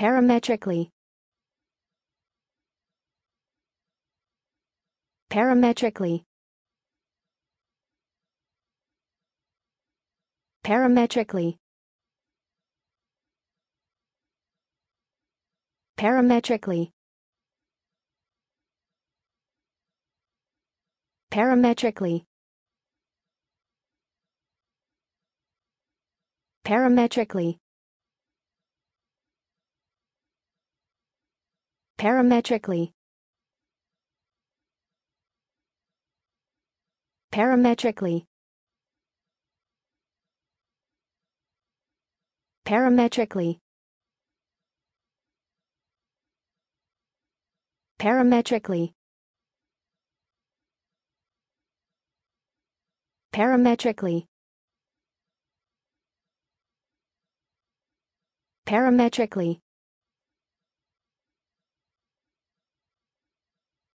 Parametrically Parametrically Parametrically Parametrically Parametrically Parametrically Parametrically Parametrically Parametrically Parametrically Parametrically Parametrically